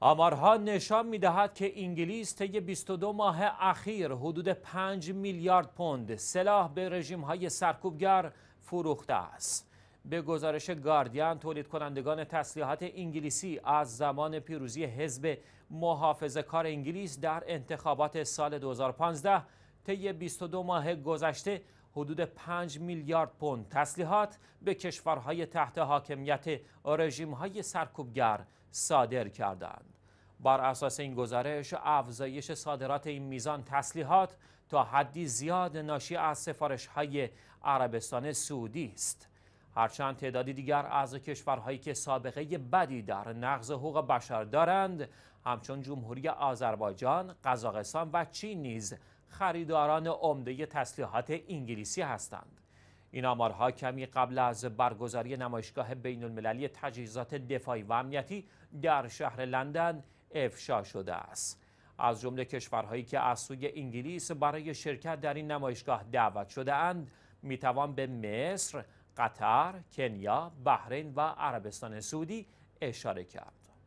آمارها نشان می دهد که انگلیس طی 22 ماه اخیر حدود 5 میلیارد پوند سلاح به رژیم های سرکوبگر فروخته است. به گزارش گاردین تولید کنندگان تسلیحات انگلیسی از زمان پیروزی حزب محافظ کار انگلیس در انتخابات سال 2015 طی 22 ماه گذشته حدود 5 میلیارد پوند تسلیحات به کشورهای تحت حاکمیت رژیمهای سرکوبگر صادر کردند. بر اساس این گزارش افزایش صادرات این میزان تسلیحات تا حدی زیاد ناشی از سفارش عربستان سعودی است هرچند تعدادی دیگر از کشورهایی که سابقه بدی در نقض حقوق بشر دارند همچون جمهوری آذربایجان، قزاقستان و چین نیز خریداران عمده تسلیحات انگلیسی هستند. این آمارها کمی قبل از برگزاری نمایشگاه بین المللی تجهیزات دفاعی و امنیتی در شهر لندن افشا شده است. از جمله کشورهایی که از سوی انگلیس برای شرکت در این نمایشگاه دعوت شده اند می توان به مصر، قطر، کنیا، بحرین و عربستان سعودی اشاره کرد.